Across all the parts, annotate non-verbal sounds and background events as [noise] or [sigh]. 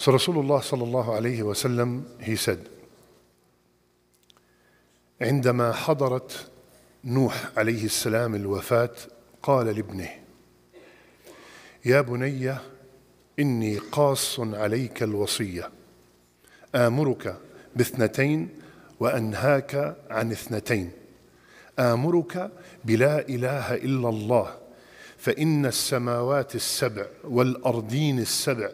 So Rasulullah sallallahu alayhi wa sallam, he said, عندما حضرت نوح عليه السلام الوفاة قال لابنه يا بني إني قاص عليك الوصية آمرك باثنتين وأنهاك عن اثنتين آمرك بلا إله إلا الله فإن السماوات السبع والأرضين السبع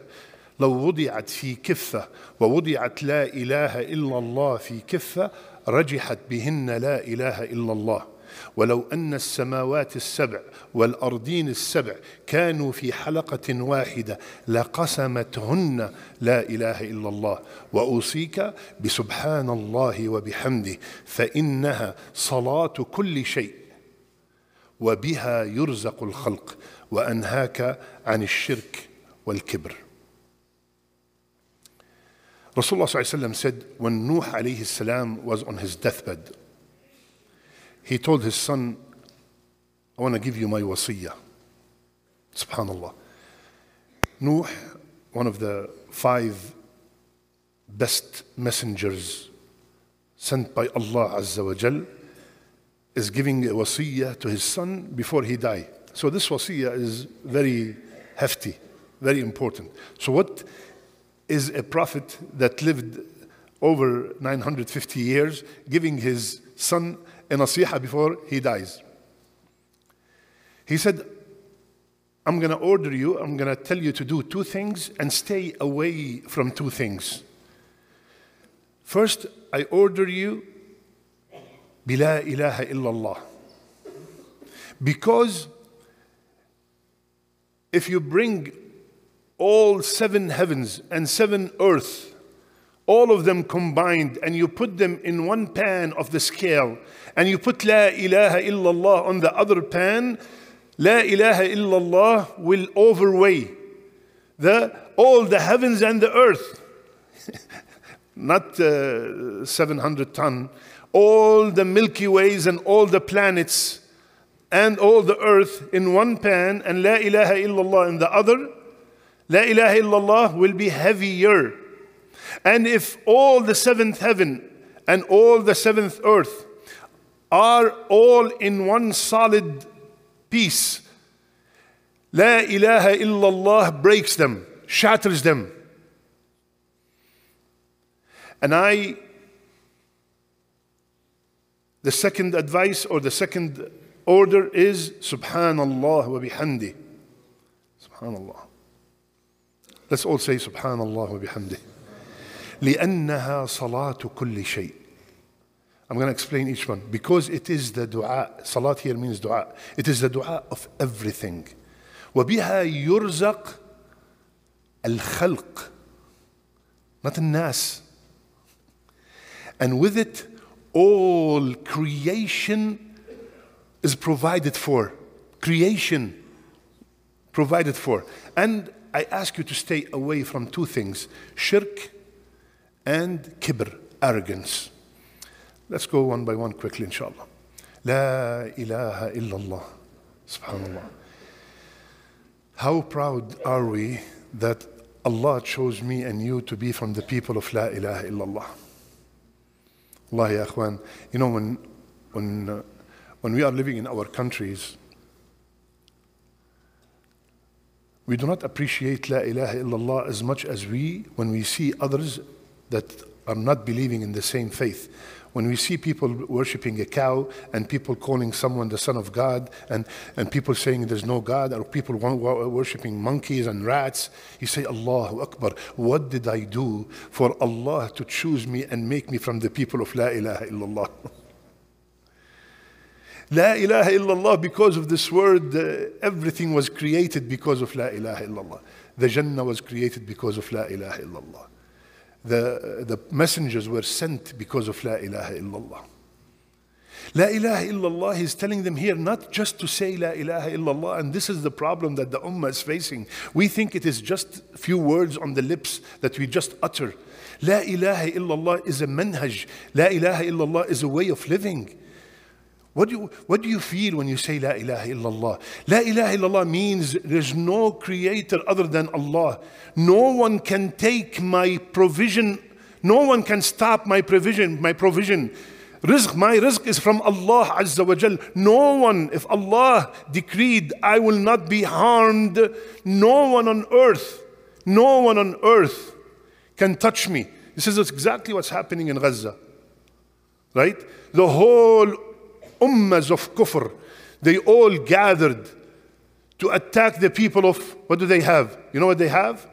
لو وضعت في كفة ووضعت لا إله إلا الله في كفة رجحت بهن لا إله إلا الله ولو أن السماوات السبع والأرضين السبع كانوا في حلقة واحدة لقسمتهن لا إله إلا الله وأوصيك بسبحان الله وبحمده فإنها صلاة كل شيء وبها يرزق الخلق وأنهاك عن الشرك والكبر Rasulullah ﷺ said when Nuh alayhi salam was on his deathbed, he told his son, I want to give you my wasiyah. Subhanallah. Nuh, one of the five best messengers sent by Allah Azza wa Jal, is giving a wasiyah to his son before he die. So this wasiyah is very hefty, very important. So what is a prophet that lived over 950 years, giving his son a nasihah before he dies. He said, I'm going to order you, I'm going to tell you to do two things and stay away from two things. First, I order you, bila ilaha illallah. Because if you bring all seven heavens and seven earth, all of them combined, and you put them in one pan of the scale, and you put La ilaha illallah on the other pan, La ilaha illallah will overweigh the, all the heavens and the earth. [laughs] Not uh, 700 ton, all the Milky Ways and all the planets and all the earth in one pan, and La ilaha illallah in the other. La ilaha illallah will be heavier. And if all the seventh heaven and all the seventh earth are all in one solid piece, La ilaha illallah breaks them, shatters them. And I, the second advice or the second order is Subhanallah wa bihamdi. Subhanallah. Let's all say subhanallah wa bihamdi. لأنها صلاة كل شيء. I'm going to explain each one because it is the dua. Salat here means dua. It is the dua of everything. وبها يرزق الخلق. Not الناس. And with it, all creation is provided for. Creation provided for. And I ask you to stay away from two things shirk and kibr, arrogance. Let's go one by one quickly, inshallah. La ilaha illallah. Subhanallah. How proud are we that Allah chose me and you to be from the people of La ilaha illallah. Allah ya akhwan. You know, when, when, uh, when we are living in our countries, we do not appreciate La ilaha illallah as much as we when we see others that are not believing in the same faith. When we see people worshipping a cow and people calling someone the son of God and, and people saying there's no God or people worshipping monkeys and rats, you say, Allahu Akbar, what did I do for Allah to choose me and make me from the people of La ilaha illallah? [laughs] La ilaha illallah, because of this word, uh, everything was created because of La ilaha illallah. The Jannah was created because of La ilaha illallah. The, uh, the messengers were sent because of La ilaha illallah. La ilaha illallah, he's telling them here not just to say La ilaha illallah, and this is the problem that the Ummah is facing. We think it is just few words on the lips that we just utter. La ilaha illallah is a manhaj, La ilaha illallah is a way of living. What do, you, what do you feel when you say La ilaha illallah? La ilaha illallah means there's no creator other than Allah. No one can take my provision. No one can stop my provision, my provision. Rizq, my rizq is from Allah Azza wa Jal. No one, if Allah decreed, I will not be harmed. No one on earth, no one on earth can touch me. This is exactly what's happening in Gaza. Right? The whole ummas of kufr, they all gathered to attack the people of, what do they have? You know what they have?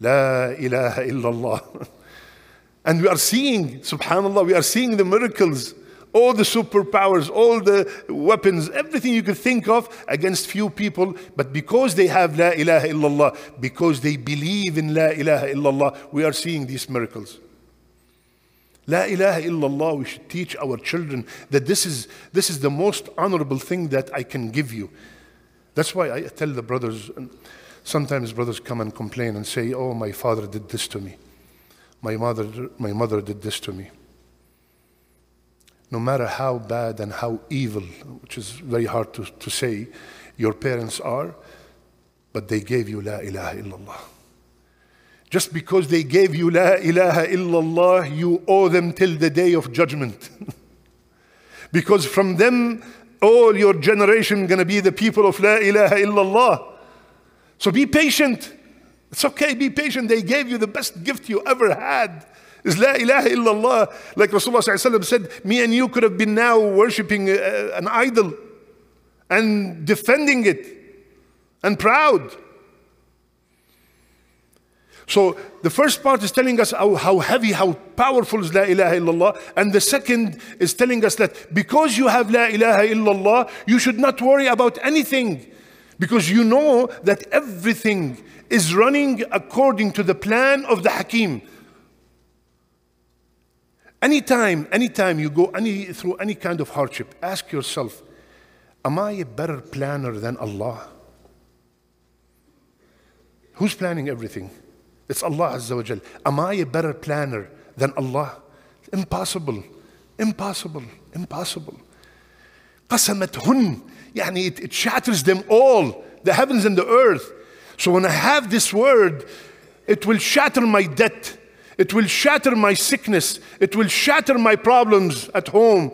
La ilaha illallah. [laughs] and we are seeing, subhanAllah, we are seeing the miracles, all the superpowers, all the weapons, everything you could think of against few people. But because they have La ilaha illallah, because they believe in La ilaha illallah, we are seeing these miracles. La ilaha illallah, we should teach our children that this is, this is the most honorable thing that I can give you. That's why I tell the brothers, sometimes brothers come and complain and say, Oh, my father did this to me. My mother, my mother did this to me. No matter how bad and how evil, which is very hard to, to say, your parents are, but they gave you La ilaha illallah. Just because they gave you La ilaha illallah, you owe them till the day of judgment. [laughs] because from them, all your generation gonna be the people of La ilaha illallah. So be patient. It's okay, be patient. They gave you the best gift you ever had is La ilaha illallah. Like Rasulullah said, me and you could have been now worshipping uh, an idol and defending it and proud. So the first part is telling us how, how, heavy, how powerful is La ilaha illallah. And the second is telling us that because you have La ilaha illallah, you should not worry about anything because you know that everything is running according to the plan of the Hakim. Anytime, anytime you go any, through any kind of hardship, ask yourself, am I a better planner than Allah? Who's planning everything? It's Allah Azza wa Jal. Am I a better planner than Allah? Impossible. Impossible. Impossible. هن يعني it, it shatters them all the heavens and the earth so when I have this word it will shatter my debt it will shatter my sickness it will shatter my problems at home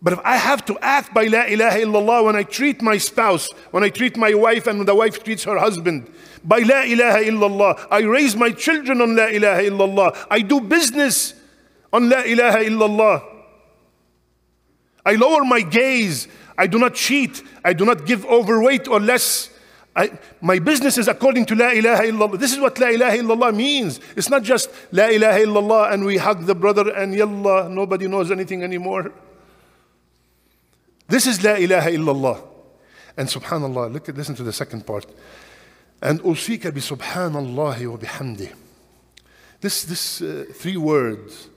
but if I have to act by La ilaha illallah when I treat my spouse, when I treat my wife, and when the wife treats her husband, by La ilaha illallah, I raise my children on La ilaha illallah, I do business on La ilaha illallah, I lower my gaze, I do not cheat, I do not give overweight or less. I, my business is according to La ilaha illallah. This is what La ilaha illallah means. It's not just La ilaha illallah and we hug the brother and yalla, nobody knows anything anymore. This is La ilaha illallah. And subhanallah, look at listen to the second part. And usika bi subhanallah wa bihamdi. This this uh, three words.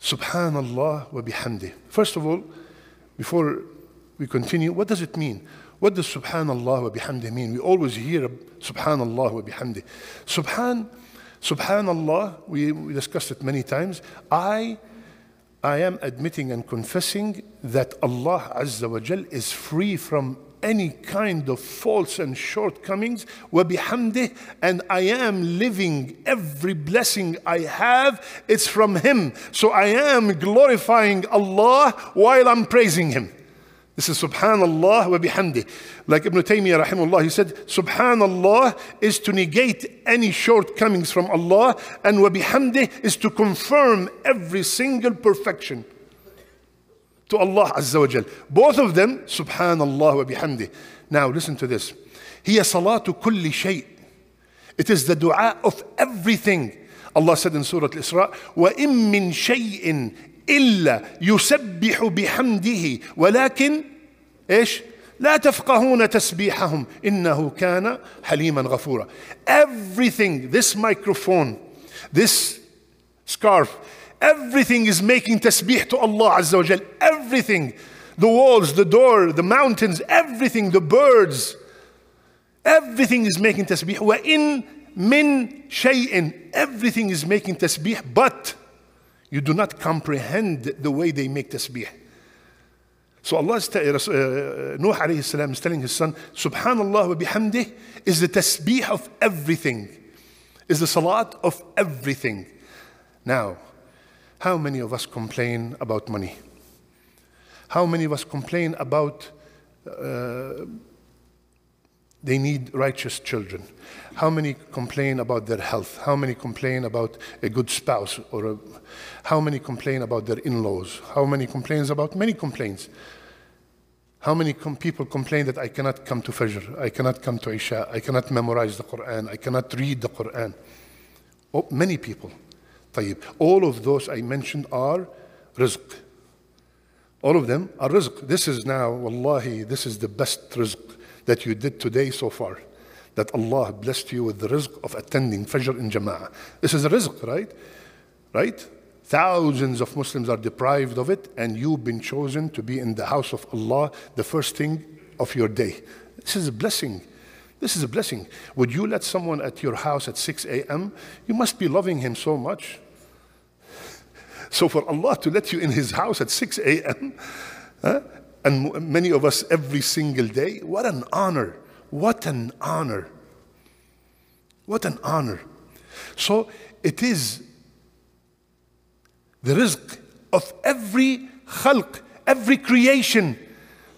Subhanallah wa bihamdi. First of all, before we continue, what does it mean? What does subhanallah wa bihamdi mean? We always hear subhanallah wa bihamdi. Subhan subhanallah, we, we discussed it many times. I I am admitting and confessing that Allah Azza wa Jal is free from any kind of faults and shortcomings and I am living every blessing I have it's from him so I am glorifying Allah while I'm praising him this is subhanallah wa bihamdi. Like Ibn Taymiyyah rahimullah. he said, subhanallah is to negate any shortcomings from Allah, and wa bihamdi is to confirm every single perfection to Allah Azza wa Jal. Both of them, subhanallah wa bihamdi. Now listen to this. هي salatu kulli shay. It is the dua of everything. Allah said in Surah Al-Isra, وَإِن مِّن شَيْءٍ إلا يسبح بحمده ولكن إيش لا تفقهون تسبيحهم إنه كان حليما غفورا everything this microphone this scarf everything is making tasbih to Allah Azza wa Jal everything the walls the door the mountains everything the birds everything is making tasbih وإن من شيء everything is making tasbih but you do not comprehend the way they make tasbih. So Allah, is, uh, uh, Nuh alayhi salam is telling his son, Subhanallah wa bihamdih is the tasbih of everything, is the salat of everything. Now, how many of us complain about money? How many of us complain about uh, they need righteous children. How many complain about their health? How many complain about a good spouse? Or a, how many complain about their in-laws? How many complains about many complaints? How many com- people complain that I cannot come to Fajr, I cannot come to Isha, I cannot memorize the Quran, I cannot read the Quran? Oh, many people. طيب. All of those I mentioned are rizq. All of them are rizq. This is now, wallahi, this is the best rizq that you did today so far. That Allah blessed you with the rizq of attending Fajr in Jama'ah. This is rizq, right? Right? Thousands of Muslims are deprived of it, and you've been chosen to be in the house of Allah the first thing of your day. This is a blessing. This is a blessing. Would you let someone at your house at 6 a.m.? You must be loving him so much. [laughs] So for Allah to let you in his house at 6 a.m., huh? and many of us every single day. What an honor! What an honor! What an honor. So it is the rizq of every khalq, every creation.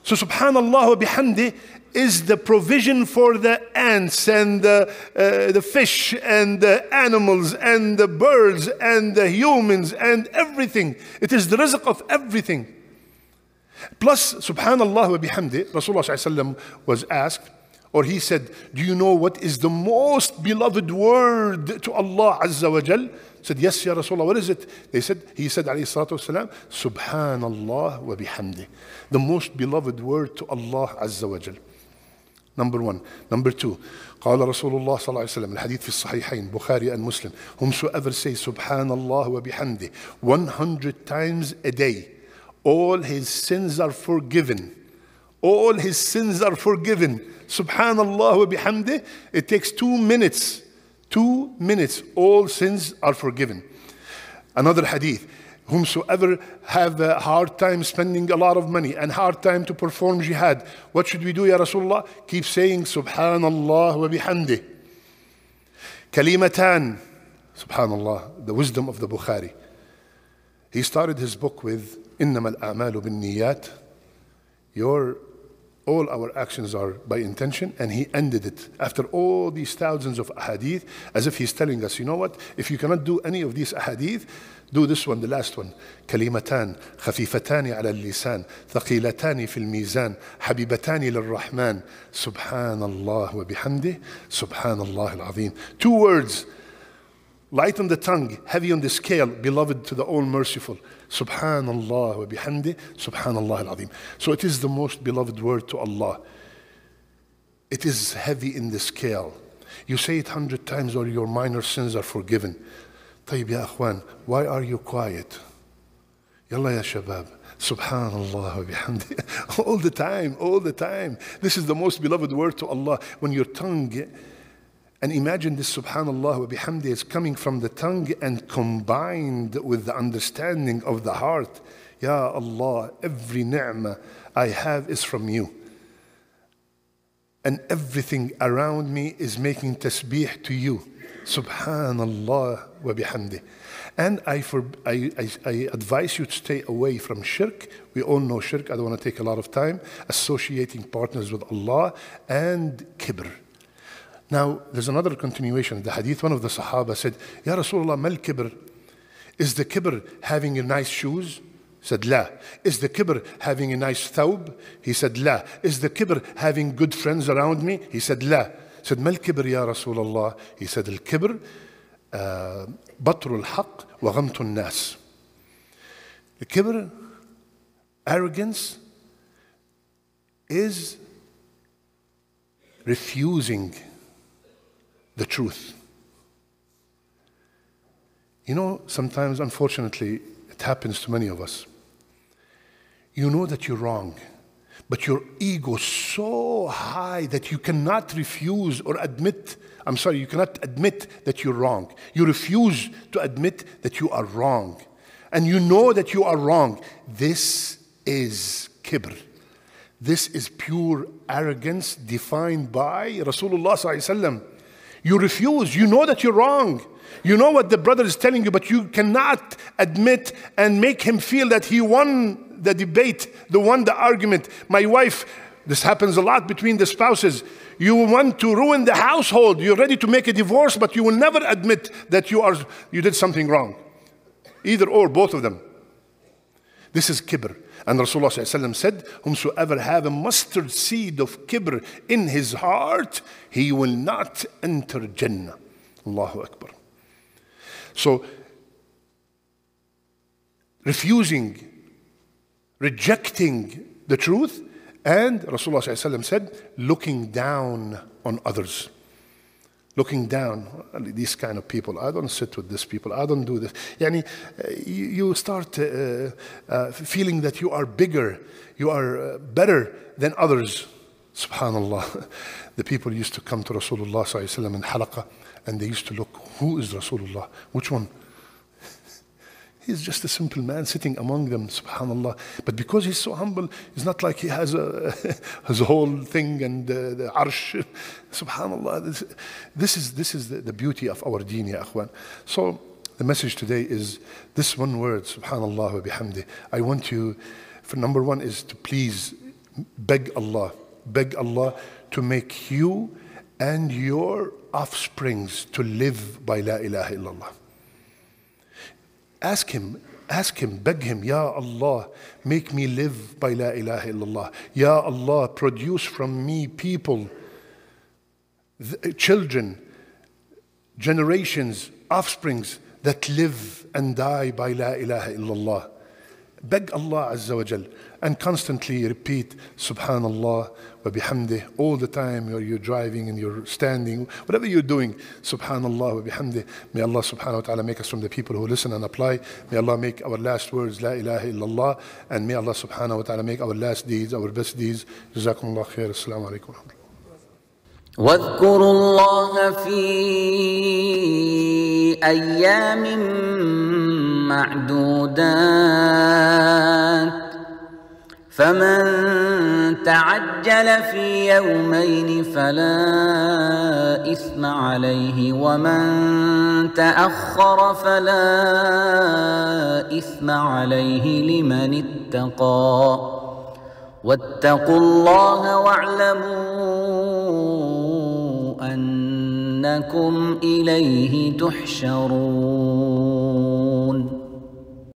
So subhanallah wa bihamdi is the provision for the ants and the, uh, the fish and the animals and the birds and the humans and everything. It is the rizq of everything. Plus, subhanallah wa bihamdi, Rasulullah was asked, or he said, Do you know what is the most beloved word to Allah Azza wa Jal? Said, Yes, Ya Rasulullah, what is it? They said, He said, alayhi salatu wasalam, Subhanallah wa bihamdi. The most beloved word to Allah Azza wa Jal. Number one. Number two. قال رسول الله صلى الله عليه وسلم الحديث في الصحيحين Bukhari and Muslim whomsoever says subhanallah wa bihamdi 100 times a day all his sins are forgiven. All his sins are forgiven. Subhanallah wa It takes two minutes. Two minutes. All sins are forgiven. Another hadith. Whomsoever have a hard time spending a lot of money and hard time to perform jihad, what should we do, Ya Rasulullah? Keep saying Subhanallah wa bihamdih. Kalimatan. Subhanallah, the wisdom of the Bukhari. He started his book with إنما الأعمال بالنيات your all our actions are by intention and he ended it after all these thousands of ahadith as if he's telling us you know what if you cannot do any of these ahadith do this one the last one كلمتان خفيفتان على اللسان ثقيلتان في الميزان حبيبتان للرحمن سبحان الله وبحمده سبحان الله العظيم two words light on the tongue, heavy on the scale, beloved to the all merciful. Subhanallah wa bihamdi, subhanallah al So it is the most beloved word to Allah. It is heavy in the scale. You say it hundred times or your minor sins are forgiven. طيب يا أخوان, why are you quiet? Yalla, ya shabab. Subhanallah bihamdi. [laughs] All the time, all the time. This is the most beloved word to Allah. When your tongue and imagine this, subhanAllah wa bihamdi, is coming from the tongue and combined with the understanding of the heart. Ya Allah, every ni'mah I have is from you. And everything around me is making tasbih to you. Subhanallah wa bihamdi. And I, for, I, I, I, advise you to stay away from shirk. We all know shirk, I don't want to take a lot of time. Associating partners with Allah and kibr now, there's another continuation of the hadith. One of the Sahaba said, Ya Rasulullah, mal kibr? Is the kibr having nice shoes? said, La. Is the kibr having a nice thawb? He said, La. Is the kibr having good friends around me? He said, La. said, mal kibr, Ya Rasulullah? He said, Al kibr, uh, batrul haq wa ghamtun nas. The kibr, arrogance, is refusing the truth. You know, sometimes, unfortunately, it happens to many of us. You know that you're wrong, but your ego so high that you cannot refuse or admit, I'm sorry, you cannot admit that you're wrong. You refuse to admit that you are wrong. And you know that you are wrong. This is kibr. This is pure arrogance defined by Rasulullah sallallahu alaihi wasallam you refuse. You know that you're wrong. You know what the brother is telling you, but you cannot admit and make him feel that he won the debate, the won the argument. My wife, this happens a lot between the spouses. You want to ruin the household. You're ready to make a divorce, but you will never admit that you are you did something wrong. Either or both of them. This is kibr. And Rasulullah ﷺ said, Whomsoever have a mustard seed of kibr in his heart, he will not enter Jannah. Allahu Akbar. So, refusing, rejecting the truth, and Rasulullah ﷺ said, looking down on others looking down these kind of people. I don't sit with these people. I don't do this. Yani, eh, you start uh, uh, feeling that you are bigger, you are better than others. Subhanallah. [laughs] The people used to come to Rasulullah in halaqa and they used to look, who is Rasulullah? Which one? He's just a simple man sitting among them, subhanAllah. But because he's so humble, it's not like he has a, [laughs] his whole thing and the arsh. SubhanAllah. This, this, is, this is the, the beauty of our deen, ya akhwan. So the message today is this one word, subhanAllah wa bihamdi. I want you, for number one, is to please beg Allah, beg Allah to make you and your offsprings to live by La ilaha illallah. Ask Him, ask Him, beg Him, Ya Allah, make me live by La ilaha illallah. Ya Allah, produce from me people, children, generations, offsprings that live and die by La ilaha illallah beg Allah Azza wa Jal and constantly repeat Subhanallah wa bihamdih all the time you're, you're driving and you're standing, whatever you're doing, Subhanallah wa bihamdih. May Allah subhanahu wa ta'ala make us from the people who listen and apply. May Allah make our last words La ilaha illallah and may Allah subhanahu wa ta'ala make our last deeds, our best deeds. Jazakumullah khair. Assalamu alaikum واذكروا الله في أيام معدودات فمن تعجل في يومين فلا اثم عليه ومن تاخر فلا اثم عليه لمن اتقى واتقوا الله واعلموا ان إنكم إليه تحشرون